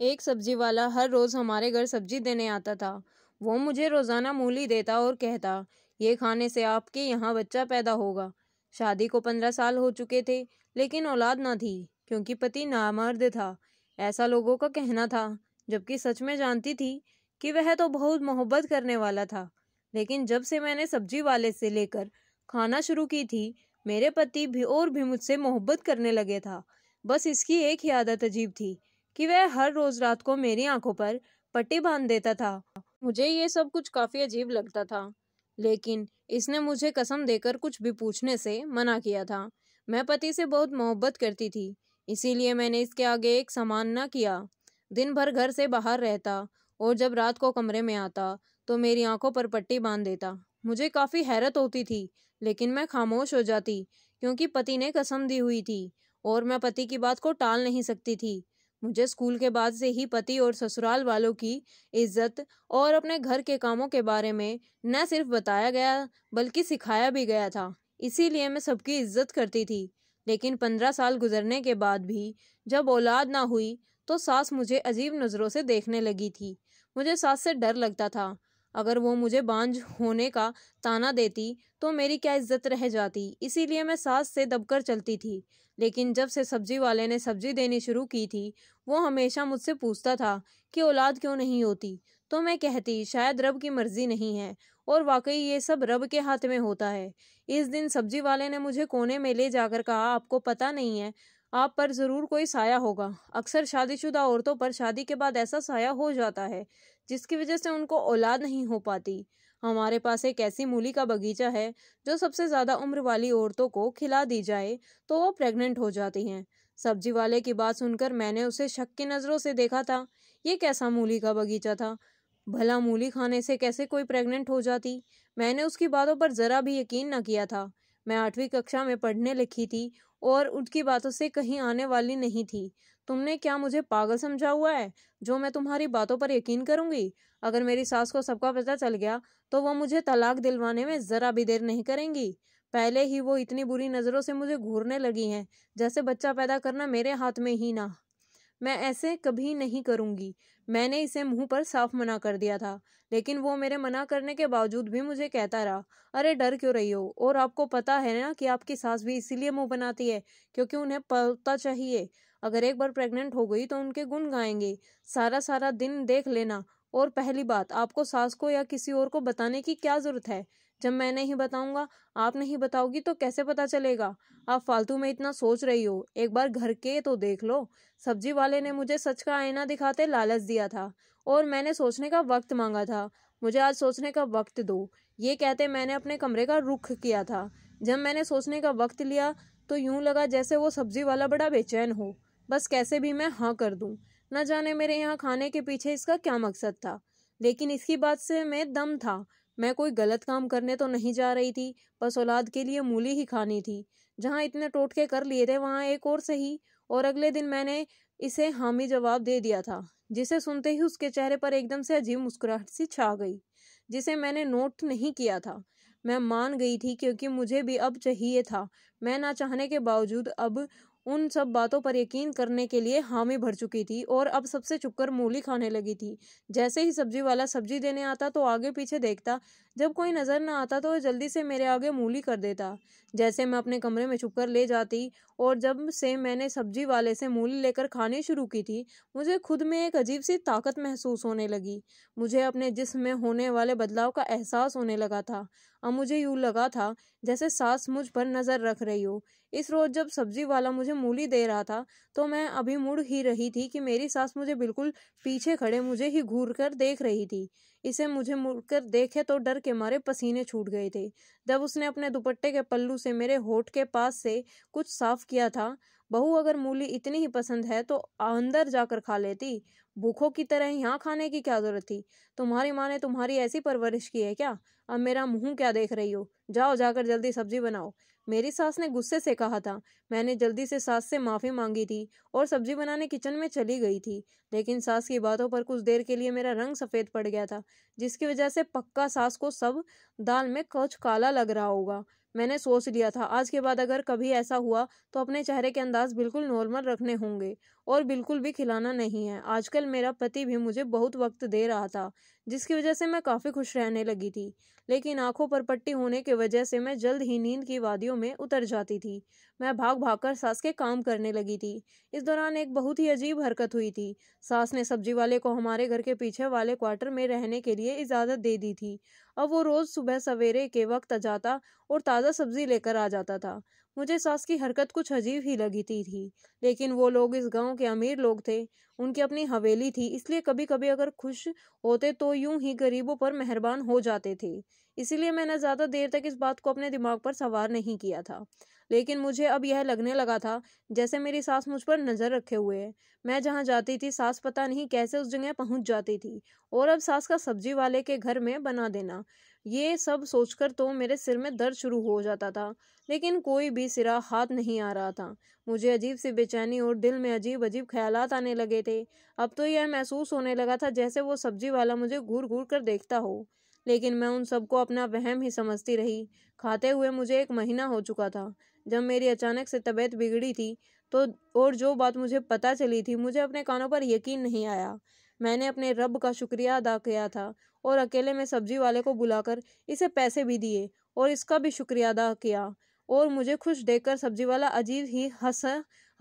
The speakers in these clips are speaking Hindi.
एक सब्जी वाला हर रोज़ हमारे घर सब्जी देने आता था वो मुझे रोज़ाना मूली देता और कहता ये खाने से आपके यहाँ बच्चा पैदा होगा शादी को पंद्रह साल हो चुके थे लेकिन औलाद ना थी क्योंकि पति नामर्द था ऐसा लोगों का कहना था जबकि सच में जानती थी कि वह तो बहुत मोहब्बत करने वाला था लेकिन जब से मैंने सब्जी वाले से लेकर खाना शुरू की थी मेरे पति भी और भी मुझसे मोहब्बत करने लगे था बस इसकी एक ही आदत अजीब थी कि वह हर रोज रात को मेरी आंखों पर पट्टी बांध देता था मुझे ये सब कुछ काफी अजीब लगता था लेकिन इसने मुझे कसम देकर कुछ भी पूछने से मना किया था मैं पति से बहुत मोहब्बत करती थी इसीलिए मैंने इसके आगे एक सामान न किया दिन भर घर से बाहर रहता और जब रात को कमरे में आता तो मेरी आंखों पर पट्टी बांध देता मुझे काफ़ी हैरत होती थी लेकिन मैं खामोश हो जाती क्योंकि पति ने कसम दी हुई थी और मैं पति की बात को टाल नहीं सकती थी मुझे स्कूल के बाद से ही पति और ससुराल वालों की इज्जत और अपने घर के कामों के बारे में न सिर्फ बताया गया बल्कि सिखाया भी गया था इसीलिए मैं सबकी इज्जत करती थी लेकिन पंद्रह साल गुजरने के बाद भी जब औलाद ना हुई तो सास मुझे अजीब नज़रों से देखने लगी थी मुझे सास से डर लगता था अगर वो मुझे बांझ होने का ताना देती तो मेरी क्या इज्जत रह जाती इसीलिए मैं सास से दबकर चलती थी लेकिन जब से सब्जी वाले ने सब्जी देनी शुरू की थी वो हमेशा मुझसे पूछता था कि औलाद क्यों नहीं होती तो मैं कहती शायद रब की मर्ज़ी नहीं है और वाकई ये सब रब के हाथ में होता है इस दिन सब्जी वाले ने मुझे कोने में ले जाकर कहा आपको पता नहीं है आप पर ज़रूर कोई साया होगा अक्सर शादीशुदा औरतों पर शादी के बाद ऐसा साया हो जाता है जिसकी वजह से उनको औलाद नहीं हो पाती हमारे पास एक ऐसी मूली का बगीचा है जो सबसे ज़्यादा उम्र वाली औरतों को खिला दी जाए तो वो प्रेग्नेंट हो जाती हैं सब्जी वाले की बात सुनकर मैंने उसे शक की नज़रों से देखा था ये कैसा मूली का बगीचा था भला मूली खाने से कैसे कोई प्रेग्नेंट हो जाती मैंने उसकी बातों पर ज़रा भी यकीन न किया था मैं आठवीं कक्षा में पढ़ने लिखी थी और उनकी बातों से कहीं आने वाली नहीं थी तुमने क्या मुझे पागल समझा हुआ है जो मैं तुम्हारी बातों पर यकीन करूंगी अगर मेरी सास को सबका पता चल गया तो वो मुझे तलाक दिलवाने में ज़रा भी देर नहीं करेंगी पहले ही वो इतनी बुरी नज़रों से मुझे घूरने लगी हैं जैसे बच्चा पैदा करना मेरे हाथ में ही ना मैं ऐसे कभी नहीं करूँगी मैंने इसे मुंह पर साफ मना कर दिया था लेकिन वो मेरे मना करने के बावजूद भी मुझे कहता रहा अरे डर क्यों रही हो और आपको पता है ना कि आपकी सास भी इसीलिए मुंह बनाती है क्योंकि उन्हें पता चाहिए अगर एक बार प्रेग्नेंट हो गई तो उनके गुण गाएंगे सारा सारा दिन देख लेना और पहली बात आपको सास को या किसी और को बताने की क्या जरूरत है जब मैं नहीं बताऊंगा आप नहीं बताओगी तो कैसे पता चलेगा आप फालतू में इतना सोच रही हो एक बार घर के तो देख लो सब्जी वाले ने मुझे सच का आईना दिखाते लालच दिया था और मैंने सोचने का वक्त मांगा था मुझे आज सोचने का वक्त दो ये कहते मैंने अपने कमरे का रुख किया था जब मैंने सोचने का वक्त लिया तो यूं लगा जैसे वो सब्जी वाला बड़ा बेचैन हो बस कैसे भी मैं हाँ कर दूं न जाने मेरे यहाँ खाने के पीछे इसका क्या मकसद था लेकिन इसकी बात से मैं दम था मैं कोई गलत काम करने तो नहीं जा रही थी बस औलाद के लिए मूली ही खानी थी जहाँ इतने टोटके कर लिए थे वहाँ एक और सही और अगले दिन मैंने इसे हामी जवाब दे दिया था जिसे सुनते ही उसके चेहरे पर एकदम से अजीब मुस्कुराहट सी छा गई जिसे मैंने नोट नहीं किया था मैं मान गई थी क्योंकि मुझे भी अब चाहिए था मैं ना चाहने के बावजूद अब उन सब बातों पर यकीन करने के लिए हामी भर चुकी थी और अब सबसे चुपकर मूली खाने लगी थी जैसे ही सब्जी वाला सब्जी देने आता तो आगे पीछे देखता जब कोई नज़र ना आता तो वह जल्दी से मेरे आगे मूली कर देता जैसे मैं अपने कमरे में छुपकर ले जाती और जब से मैंने सब्जी वाले से मूली लेकर खानी शुरू की थी मुझे खुद में एक अजीब सी ताकत महसूस होने लगी मुझे अपने जिस्म में होने वाले बदलाव का एहसास होने लगा था अब मुझे यूँ लगा था जैसे सास मुझ पर नज़र रख रही हो इस रोज़ जब सब्जी वाला मुझे मूली दे रहा था तो मैं अभी मुड़ ही रही थी कि मेरी सास मुझे बिल्कुल पीछे खड़े मुझे ही घूर कर देख रही थी इसे मुझे मुड़कर देखे तो डर के मारे पसीने छूट गए थे जब उसने अपने दुपट्टे के पल्लू से मेरे होठ के पास से कुछ साफ किया था बहू अगर मूली इतनी ही पसंद है तो अंदर जाकर खा लेती भूखों की तरह यहाँ खाने की क्या जरूरत थी तुम्हारी माँ ने तुम्हारी ऐसी परवरिश की है क्या अब मेरा मुंह क्या देख रही हो जाओ जाकर जल्दी सब्जी बनाओ मेरी सास ने गुस्से से कहा था मैंने जल्दी से सास से माफ़ी मांगी थी और सब्जी बनाने किचन में चली गई थी लेकिन सास की बातों पर कुछ देर के लिए मेरा रंग सफ़ेद पड़ गया था जिसकी वजह से पक्का सास को सब दाल में कुछ काला लग रहा होगा मैंने सोच लिया था आज के बाद अगर कभी ऐसा हुआ तो अपने चेहरे के अंदाज बिल्कुल नॉर्मल रखने होंगे और बिल्कुल भी खिलाना नहीं है आजकल मेरा पति भी मुझे बहुत वक्त दे रहा था जिसकी वजह से मैं काफ़ी खुश रहने लगी थी लेकिन आंखों पर पट्टी होने की वजह से मैं जल्द ही नींद की वादियों में उतर जाती थी मैं भाग भाग कर सास के काम करने लगी थी इस दौरान एक बहुत ही अजीब हरकत हुई थी सास ने सब्जी वाले को हमारे घर के पीछे वाले क्वार्टर में रहने के लिए इजाज़त दे दी थी अब वो रोज़ सुबह सवेरे के वक्त जाता और ताज़ा सब्जी लेकर आ जाता था मुझे सास की हरकत कुछ अजीब ही लगती थी लेकिन वो लोग इस गांव के अमीर लोग थे उनकी अपनी हवेली थी इसलिए कभी कभी अगर खुश होते तो यूं ही गरीबों पर मेहरबान हो जाते थे इसीलिए मैंने ज़्यादा देर तक इस बात को अपने दिमाग पर सवार नहीं किया था लेकिन मुझे अब यह लगने लगा था जैसे मेरी सास मुझ पर नज़र रखे हुए है मैं जहाँ जाती थी सास पता नहीं कैसे उस जगह पहुंच जाती थी और अब सास का सब्जी वाले के घर में बना देना ये सब सोचकर तो मेरे सिर में दर्द शुरू हो जाता था लेकिन कोई भी सिरा हाथ नहीं आ रहा था मुझे अजीब सी बेचैनी और दिल में अजीब अजीब ख्याल आने लगे थे अब तो यह महसूस होने लगा था जैसे वो सब्जी वाला मुझे घूर घूर कर देखता हो लेकिन मैं उन सबको अपना वहम ही समझती रही खाते हुए मुझे एक महीना हो चुका था जब मेरी अचानक से तबीयत बिगड़ी थी तो और जो बात मुझे पता चली थी मुझे अपने कानों पर यकीन नहीं आया मैंने अपने रब का शुक्रिया अदा किया था और अकेले में सब्जी वाले को बुलाकर इसे पैसे भी दिए और इसका भी शुक्रिया अदा किया और मुझे खुश देखकर सब्जी वाला अजीब ही हंस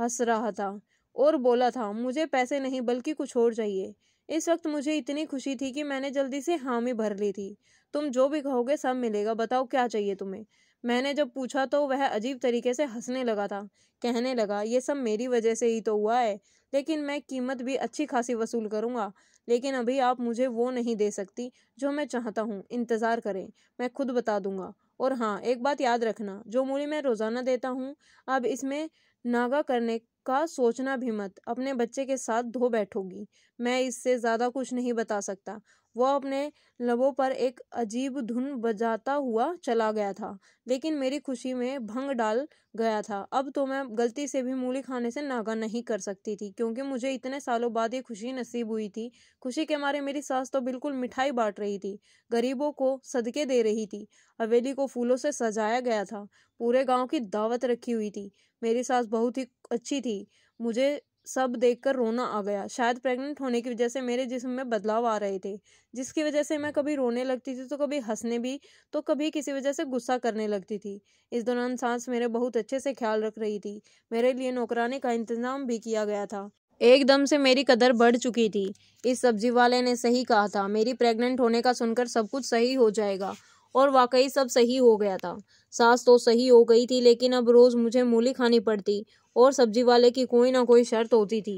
हंस रहा था और बोला था मुझे पैसे नहीं बल्कि कुछ और चाहिए इस वक्त मुझे इतनी खुशी थी कि मैंने जल्दी से हामी भर ली थी तुम जो भी कहोगे सब मिलेगा बताओ क्या चाहिए तुम्हें मैंने जब पूछा तो वह अजीब तरीके से हंसने लगा था कहने लगा ये सब मेरी वजह से ही तो हुआ है लेकिन मैं कीमत भी अच्छी खासी वसूल करूँगा लेकिन अभी आप मुझे वो नहीं दे सकती जो मैं चाहता हूँ इंतज़ार करें मैं खुद बता दूंगा और हाँ एक बात याद रखना जो मूली मैं रोज़ाना देता हूँ अब इसमें नागा करने का सोचना भी मत अपने बच्चे के साथ धो बैठोगी मैं इससे ज़्यादा कुछ नहीं बता सकता वह अपने लबों पर एक अजीब धुन बजाता हुआ चला गया था लेकिन मेरी खुशी में भंग डाल गया था अब तो मैं गलती से भी मूली खाने से नागा नहीं कर सकती थी क्योंकि मुझे इतने सालों बाद ये खुशी नसीब हुई थी खुशी के मारे मेरी सास तो बिल्कुल मिठाई बांट रही थी गरीबों को सदके दे रही थी हवेली को फूलों से सजाया गया था पूरे गांव की दावत रखी हुई थी मेरी सास बहुत ही अच्छी थी मुझे सब देखकर रोना आ गया शायद प्रेग्नेंट होने की वजह से मेरे जिसम में बदलाव आ रहे थे जिसकी वजह से मैं हाँ। कभी रोने लगती थी तो कभी हंसने भी तो कभी किसी वजह से गुस्सा करने लगती थी इस दौरान सांस मेरे बहुत अच्छे से ख्याल रख रही थी मेरे लिए नौकरानी का इंतजाम भी किया गया था एकदम से मेरी कदर बढ़ चुकी थी इस सब्जी वाले ने सही कहा था मेरी प्रेग्नेंट होने का सुनकर सब कुछ सही हो जाएगा और वाकई सब सही हो गया था सास तो सही हो गई थी लेकिन अब रोज़ मुझे मूली खानी पड़ती और सब्जी वाले की कोई ना कोई शर्त होती थी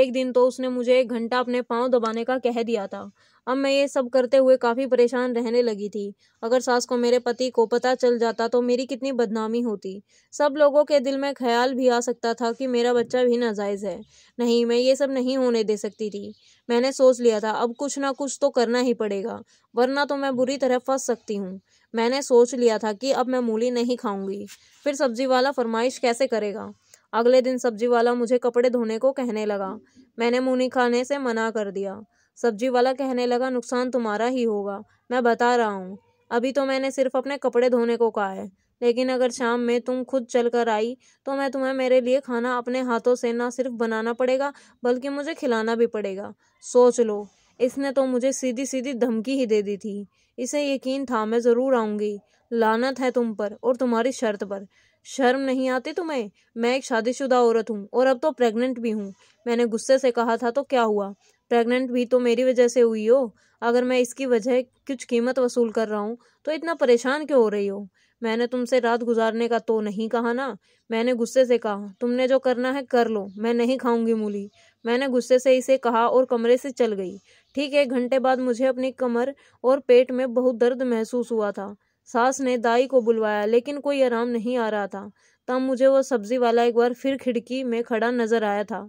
एक दिन तो उसने मुझे एक घंटा अपने पाँव दबाने का कह दिया था अब मैं ये सब करते हुए काफ़ी परेशान रहने लगी थी अगर सास को मेरे पति को पता चल जाता तो मेरी कितनी बदनामी होती सब लोगों के दिल में ख्याल भी आ सकता था कि मेरा बच्चा भी नाजायज़ है नहीं मैं ये सब नहीं होने दे सकती थी मैंने सोच लिया था अब कुछ ना कुछ तो करना ही पड़ेगा वरना तो मैं बुरी तरह फंस सकती हूँ मैंने सोच लिया था कि अब मैं मूली नहीं खाऊंगी फिर सब्जी वाला फरमाइश कैसे करेगा अगले दिन सब्जी वाला मुझे कपड़े धोने को कहने लगा मैंने मुनी खाने से मना कर दिया सब्जी वाला कहने लगा नुकसान तुम्हारा ही होगा मैं बता रहा हूँ अभी तो मैंने सिर्फ अपने कपड़े धोने को कहा है लेकिन अगर शाम में तुम खुद चल कर आई तो मैं तुम्हें मेरे लिए खाना अपने हाथों से ना सिर्फ बनाना पड़ेगा बल्कि मुझे खिलाना भी पड़ेगा सोच लो इसने तो मुझे सीधी सीधी धमकी ही दे दी थी इसे यकीन था मैं ज़रूर आऊँगी लानत है तुम पर और तुम्हारी शर्त पर शर्म नहीं आती तुम्हें मैं एक शादीशुदा औरत हूँ और अब तो प्रेग्नेंट भी हूँ मैंने गुस्से से कहा था तो क्या हुआ प्रेग्नेंट भी तो मेरी वजह से हुई हो अगर मैं इसकी वजह कुछ कीमत वसूल कर रहा हूँ तो इतना परेशान क्यों हो रही हो मैंने तुमसे रात गुजारने का तो नहीं कहा ना मैंने गुस्से से कहा तुमने जो करना है कर लो मैं नहीं खाऊंगी मूली मैंने गुस्से से इसे कहा और कमरे से चल गई ठीक एक घंटे बाद मुझे अपनी कमर और पेट में बहुत दर्द महसूस हुआ था सास ने दाई को बुलवाया लेकिन कोई आराम नहीं आ रहा था तब मुझे वो सब्जी वाला एक बार फिर खिड़की में खड़ा नजर आया था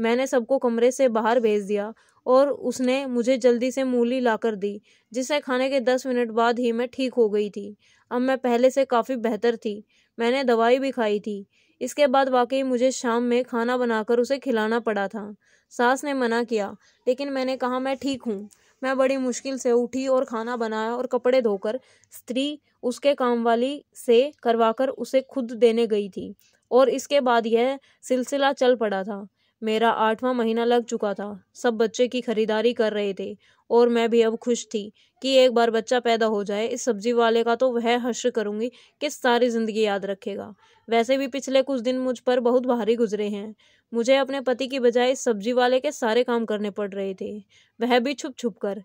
मैंने सबको कमरे से बाहर भेज दिया और उसने मुझे जल्दी से मूली लाकर दी जिसे खाने के दस मिनट बाद ही मैं ठीक हो गई थी अब मैं पहले से काफ़ी बेहतर थी मैंने दवाई भी खाई थी इसके बाद वाकई मुझे शाम में खाना बनाकर उसे खिलाना पड़ा था सास ने मना किया लेकिन मैंने कहा मैं ठीक हूँ मैं बड़ी मुश्किल से उठी और खाना बनाया और कपड़े धोकर स्त्री उसके कामवाली से करवाकर उसे खुद देने गई थी और इसके बाद यह सिलसिला चल पड़ा था मेरा आठवां महीना लग चुका था सब बच्चे की खरीदारी कर रहे थे और मैं भी अब खुश थी कि एक बार बच्चा पैदा हो जाए इस सब्जी वाले का तो वह हर्ष करूंगी कि सारी जिंदगी याद रखेगा वैसे भी पिछले कुछ दिन मुझ पर बहुत भारी गुजरे हैं मुझे अपने पति की बजाय सब्जी वाले के सारे काम करने पड़ रहे थे वह भी छुप छुप कर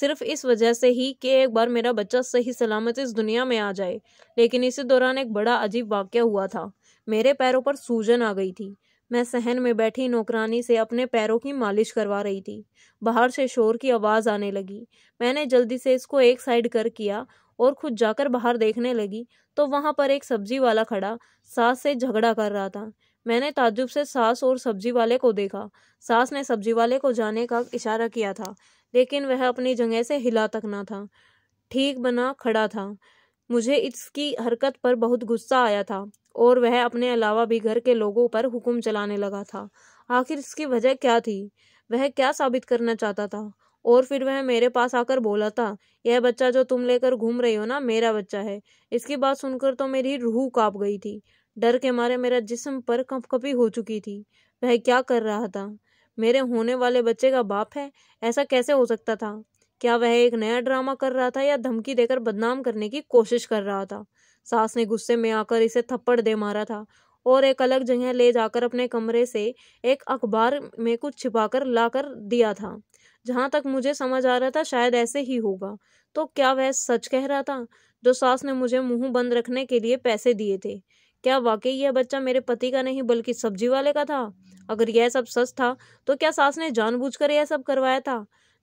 सिर्फ इस वजह से ही कि एक बार मेरा बच्चा सही सलामत इस दुनिया में आ जाए लेकिन इसी दौरान एक बड़ा अजीब वाक्य हुआ था मेरे पैरों पर सूजन आ गई थी मैं सहन में बैठी नौकरानी से अपने पैरों की मालिश करवा रही थी बाहर से शोर की आवाज़ आने लगी मैंने जल्दी से इसको एक साइड कर किया और खुद जाकर बाहर देखने लगी तो वहाँ पर एक सब्जी वाला खड़ा सास से झगड़ा कर रहा था मैंने ताजुब से सास और सब्जी वाले को देखा सास ने सब्जी वाले को जाने का इशारा किया था लेकिन वह अपनी जगह से हिला तक ना था ठीक बना खड़ा था मुझे इसकी हरकत पर बहुत गुस्सा आया था और वह अपने अलावा भी घर के लोगों पर हुक्म चलाने लगा था आखिर इसकी वजह क्या थी वह क्या साबित करना चाहता था और फिर वह मेरे पास आकर बोला था यह बच्चा जो तुम लेकर घूम रही हो ना मेरा बच्चा है इसकी बात सुनकर तो मेरी रूह कांप गई थी डर के मारे मेरा जिस्म पर कपी हो चुकी थी वह क्या कर रहा था मेरे होने वाले बच्चे का बाप है ऐसा कैसे हो सकता था क्या वह एक नया ड्रामा कर रहा था या धमकी देकर बदनाम करने की कोशिश कर रहा था सास ने गुस्से में आकर इसे थप्पड़ दे मारा था और एक अलग जगह ले जाकर अपने कमरे से एक अखबार में कुछ छिपाकर लाकर दिया था जहाँ तक मुझे समझ आ रहा था शायद ऐसे ही होगा तो क्या वह सच कह रहा था जो सास ने मुझे मुंह बंद रखने के लिए पैसे दिए थे क्या वाकई यह बच्चा मेरे पति का नहीं बल्कि सब्जी वाले का था अगर यह सब सच था तो क्या सास ने जानबूझकर यह सब करवाया था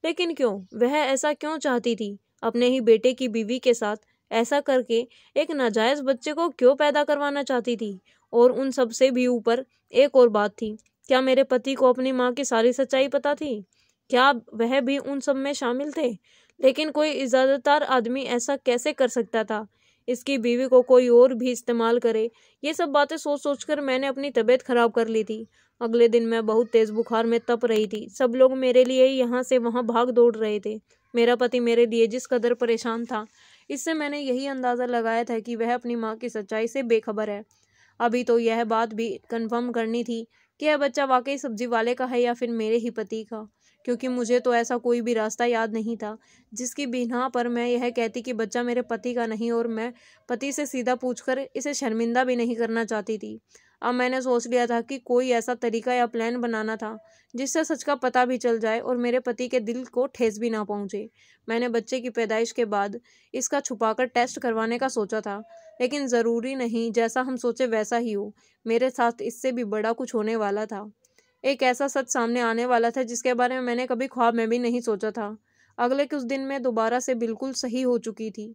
लेकिन क्यों वह ऐसा क्यों चाहती थी अपने ही बेटे की बीवी के साथ ऐसा करके एक नाजायज बच्चे को क्यों पैदा करवाना चाहती थी और उन सब से भी ऊपर एक और बात थी क्या मेरे पति को अपनी माँ की सारी सच्चाई पता थी क्या वह भी उन सब में शामिल थे लेकिन कोई इजाजतदार आदमी ऐसा कैसे कर सकता था इसकी बीवी को कोई और भी इस्तेमाल करे ये सब बातें सोच सोच कर मैंने अपनी तबीयत खराब कर ली थी अगले दिन मैं बहुत तेज़ बुखार में तप रही थी सब लोग मेरे लिए यहाँ से वहाँ भाग दौड़ रहे थे मेरा पति मेरे लिए जिस कदर परेशान था इससे मैंने यही अंदाज़ा लगाया था कि वह अपनी माँ की सच्चाई से बेखबर है अभी तो यह बात भी कंफर्म करनी थी कि यह बच्चा वाकई सब्जी वाले का है या फिर मेरे ही पति का क्योंकि मुझे तो ऐसा कोई भी रास्ता याद नहीं था जिसकी बिना पर मैं यह कहती कि बच्चा मेरे पति का नहीं और मैं पति से सीधा पूछकर इसे शर्मिंदा भी नहीं करना चाहती थी अब मैंने सोच लिया था कि कोई ऐसा तरीका या प्लान बनाना था जिससे सच का पता भी चल जाए और मेरे पति के दिल को ठेस भी ना पहुंचे मैंने बच्चे की पैदाइश के बाद इसका छुपाकर टेस्ट करवाने का सोचा था लेकिन ज़रूरी नहीं जैसा हम सोचे वैसा ही हो मेरे साथ इससे भी बड़ा कुछ होने वाला था एक ऐसा सच सामने आने वाला था जिसके बारे में मैंने कभी ख्वाब में भी नहीं सोचा था अगले कुछ दिन मैं दोबारा से बिल्कुल सही हो चुकी थी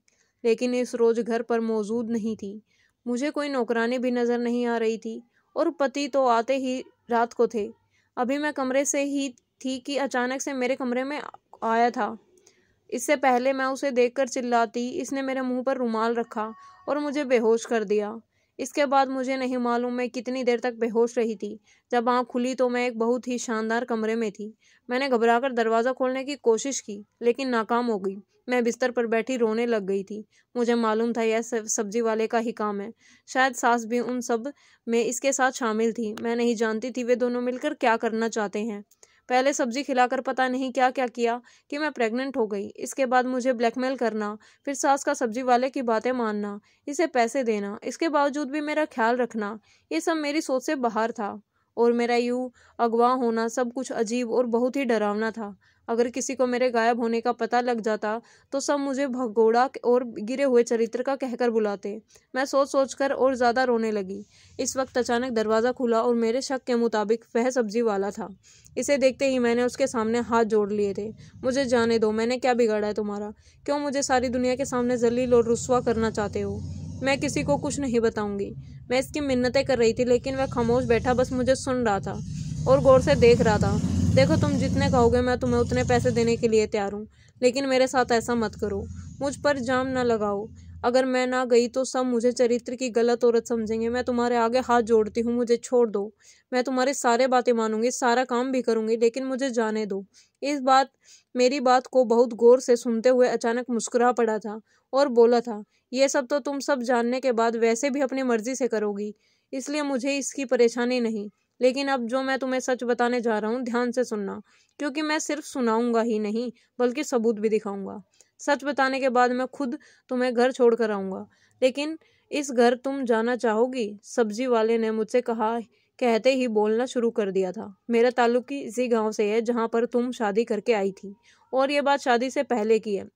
लेकिन इस रोज घर पर मौजूद नहीं थी मुझे कोई नौकरानी भी नज़र नहीं आ रही थी और पति तो आते ही रात को थे अभी मैं कमरे से ही थी कि अचानक से मेरे कमरे में आया था इससे पहले मैं उसे देखकर चिल्लाती इसने मेरे मुंह पर रुमाल रखा और मुझे बेहोश कर दिया इसके बाद मुझे नहीं मालूम मैं कितनी देर तक बेहोश रही थी जब आँख खुली तो मैं एक बहुत ही शानदार कमरे में थी मैंने घबराकर दरवाज़ा खोलने की कोशिश की लेकिन नाकाम हो गई मैं बिस्तर पर बैठी रोने लग गई थी मुझे मालूम था यह सब्जी वाले का ही काम है शायद सास भी उन सब में इसके साथ शामिल थी मैं नहीं जानती थी वे दोनों मिलकर क्या करना चाहते हैं पहले सब्जी खिलाकर पता नहीं क्या क्या किया कि मैं प्रेग्नेंट हो गई इसके बाद मुझे ब्लैकमेल करना फिर सास का सब्जी वाले की बातें मानना इसे पैसे देना इसके बावजूद भी मेरा ख्याल रखना ये सब मेरी सोच से बाहर था और मेरा यूँ अगवा होना सब कुछ अजीब और बहुत ही डरावना था अगर किसी को मेरे गायब होने का पता लग जाता तो सब मुझे भगोड़ा और गिरे हुए चरित्र का कहकर बुलाते मैं सोच सोच कर और ज़्यादा रोने लगी इस वक्त अचानक दरवाज़ा खुला और मेरे शक के मुताबिक वह सब्जी वाला था इसे देखते ही मैंने उसके सामने हाथ जोड़ लिए थे मुझे जाने दो मैंने क्या बिगाड़ा है तुम्हारा क्यों मुझे सारी दुनिया के सामने जलील और रुसवा करना चाहते हो मैं किसी को कुछ नहीं बताऊंगी मैं इसकी मिन्नतें कर रही थी लेकिन वह खामोश बैठा बस मुझे सुन रहा था और गौर से देख रहा था देखो तुम जितने कहोगे मैं तुम्हें उतने पैसे देने के लिए तैयार हूँ लेकिन मेरे साथ ऐसा मत करो मुझ पर जाम ना लगाओ अगर मैं ना गई तो सब मुझे चरित्र की गलत औरत समझेंगे मैं तुम्हारे आगे हाथ जोड़ती हूँ मुझे छोड़ दो मैं तुम्हारे सारे बातें मानूंगी सारा काम भी करूँगी लेकिन मुझे जाने दो इस बात मेरी बात को बहुत गौर से सुनते हुए अचानक मुस्कुरा पड़ा था और बोला था ये सब तो तुम सब जानने के बाद वैसे भी अपनी मर्जी से करोगी इसलिए मुझे इसकी परेशानी नहीं लेकिन अब जो मैं तुम्हें सच बताने जा रहा हूँ ध्यान से सुनना क्योंकि मैं सिर्फ सुनाऊंगा ही नहीं बल्कि सबूत भी दिखाऊंगा सच बताने के बाद मैं खुद तुम्हें घर छोड़ कर आऊँगा लेकिन इस घर तुम जाना चाहोगी सब्जी वाले ने मुझसे कहा कहते ही बोलना शुरू कर दिया था मेरा ताल्लुक इसी गांव से है जहां पर तुम शादी करके आई थी और ये बात शादी से पहले की है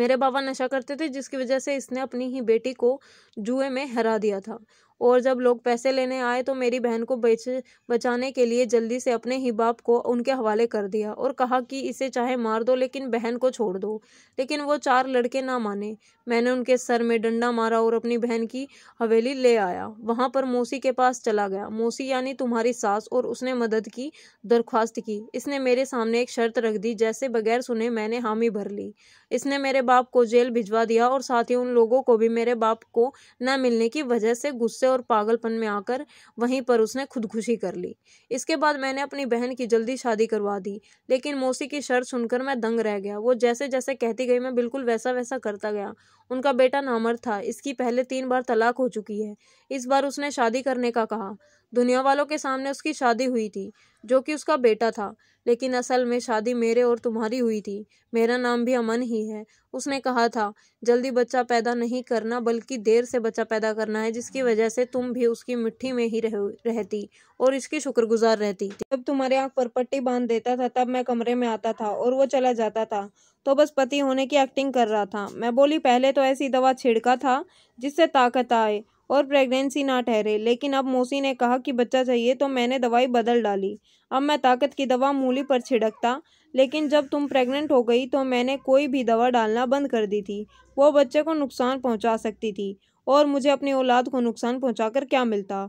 मेरे बाबा नशा करते थे जिसकी वजह से इसने अपनी ही बेटी को जुए में हरा दिया था और जब लोग पैसे लेने आए तो मेरी बहन को बेच बचाने के लिए जल्दी से अपने ही बाप को उनके हवाले कर दिया और कहा कि इसे चाहे मार दो लेकिन बहन को छोड़ दो लेकिन वो चार लड़के ना माने मैंने उनके सर में डंडा मारा और अपनी बहन की हवेली ले आया वहाँ पर मौसी के पास चला गया मौसी यानी तुम्हारी सास और उसने मदद की दरख्वास्त की इसने मेरे सामने एक शर्त रख दी जैसे बगैर सुने मैंने हामी भर ली इसने मेरे बाप को जेल भिजवा दिया और साथ ही उन लोगों को भी मेरे बाप को न मिलने की वजह से गुस्से और पागलपन में आकर वहीं पर उसने खुदकुशी कर ली इसके बाद मैंने अपनी बहन की जल्दी शादी करवा दी लेकिन मौसी की शर्त सुनकर मैं दंग रह गया वो जैसे जैसे कहती गई मैं बिल्कुल वैसा वैसा करता गया उनका बेटा नामर था इसकी पहले तीन बार तलाक हो चुकी है इस बार उसने शादी करने का कहा दुनिया वालों के सामने उसकी शादी हुई थी जो कि उसका बेटा था लेकिन असल में शादी मेरे और तुम्हारी हुई थी मेरा नाम भी अमन ही है उसने कहा था जल्दी बच्चा पैदा नहीं करना बल्कि देर से बच्चा पैदा करना है जिसकी वजह से तुम भी उसकी मिट्टी में ही रह, रहती और इसकी शुक्रगुजार रहती जब तुम्हारे आँख पर पट्टी बांध देता था तब मैं कमरे में आता था और वो चला जाता था तो बस पति होने की एक्टिंग कर रहा था मैं बोली पहले तो ऐसी दवा छिड़का था जिससे ताकत आए और प्रेगनेंसी ना ठहरे लेकिन अब मौसी ने कहा कि बच्चा चाहिए तो मैंने दवाई बदल डाली अब मैं ताकत की दवा मूली पर छिड़कता लेकिन जब तुम प्रेग्नेंट हो गई तो मैंने कोई भी दवा डालना बंद कर दी थी वो बच्चे को नुकसान पहुंचा सकती थी और मुझे अपनी औलाद को नुकसान पहुंचाकर क्या मिलता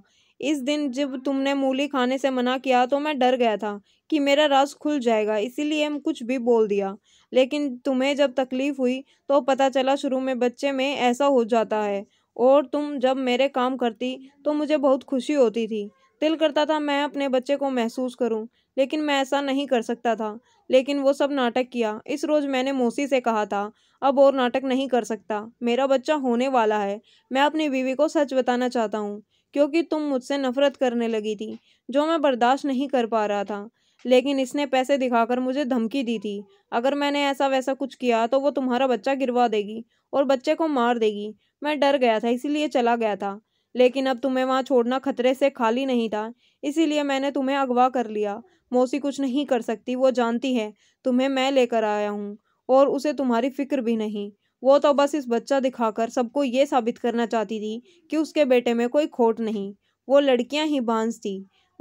इस दिन जब तुमने मूली खाने से मना किया तो मैं डर गया था कि मेरा राज खुल जाएगा इसीलिए कुछ भी बोल दिया लेकिन तुम्हें जब तकलीफ़ हुई तो पता चला शुरू में बच्चे में ऐसा हो जाता है और तुम जब मेरे काम करती तो मुझे बहुत खुशी होती थी दिल करता था मैं अपने बच्चे को महसूस करूं लेकिन मैं ऐसा नहीं कर सकता था लेकिन वो सब नाटक किया इस रोज़ मैंने मौसी से कहा था अब और नाटक नहीं कर सकता मेरा बच्चा होने वाला है मैं अपनी बीवी को सच बताना चाहता हूँ क्योंकि तुम मुझसे नफरत करने लगी थी जो मैं बर्दाश्त नहीं कर पा रहा था लेकिन इसने पैसे दिखाकर मुझे धमकी दी थी अगर मैंने ऐसा वैसा कुछ किया तो वो तुम्हारा बच्चा गिरवा देगी और बच्चे को मार देगी मैं डर गया था इसीलिए चला गया था लेकिन अब तुम्हें वहाँ छोड़ना खतरे से खाली नहीं था इसीलिए मैंने तुम्हें अगवा कर लिया मौसी कुछ नहीं कर सकती वो जानती है तुम्हें मैं लेकर आया हूँ और उसे तुम्हारी फिक्र भी नहीं वो तो बस इस बच्चा दिखाकर सबको ये साबित करना चाहती थी कि उसके बेटे में कोई खोट नहीं वो लड़कियां ही बांस थी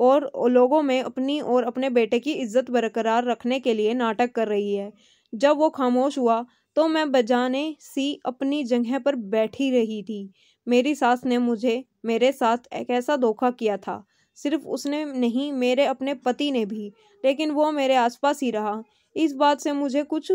और लोगों में अपनी और अपने बेटे की इज्जत बरकरार रखने के लिए नाटक कर रही है जब वो खामोश हुआ तो मैं बजाने सी अपनी जगह पर बैठी रही थी मेरी सास ने मुझे मेरे साथ एक ऐसा धोखा किया था सिर्फ उसने नहीं मेरे अपने पति ने भी लेकिन वो मेरे आसपास ही रहा इस बात से मुझे कुछ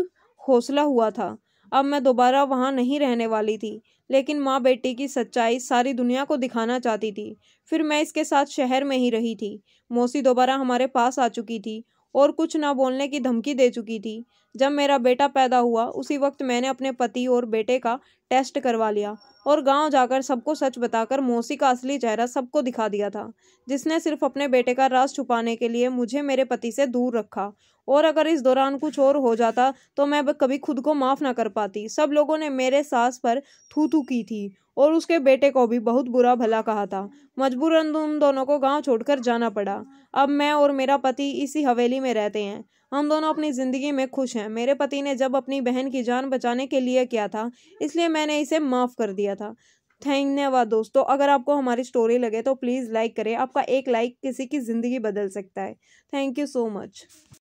हौसला हुआ था अब मैं दोबारा वहाँ नहीं रहने वाली थी लेकिन माँ बेटी की सच्चाई सारी दुनिया को दिखाना चाहती थी फिर मैं इसके साथ शहर में ही रही थी मौसी दोबारा हमारे पास आ चुकी थी और कुछ ना बोलने की धमकी दे चुकी थी जब मेरा बेटा पैदा हुआ उसी वक्त मैंने अपने पति और बेटे का टेस्ट करवा लिया और गांव जाकर सबको सच बताकर मौसी का असली चेहरा सबको दिखा दिया था जिसने सिर्फ अपने बेटे का राज छुपाने के लिए मुझे मेरे पति से दूर रखा और अगर इस दौरान कुछ और हो जाता तो मैं कभी खुद को माफ़ ना कर पाती सब लोगों ने मेरे सास पर थू थू की थी और उसके बेटे को भी बहुत बुरा भला कहा था मजबूरन उन दोनों को गांव छोड़कर जाना पड़ा अब मैं और मेरा पति इसी हवेली में रहते हैं हम दोनों अपनी ज़िंदगी में खुश हैं मेरे पति ने जब अपनी बहन की जान बचाने के लिए किया था इसलिए मैंने इसे माफ़ कर दिया था धन्यवाद दोस्तों अगर आपको हमारी स्टोरी लगे तो प्लीज़ लाइक करें आपका एक लाइक किसी की ज़िंदगी बदल सकता है थैंक यू सो मच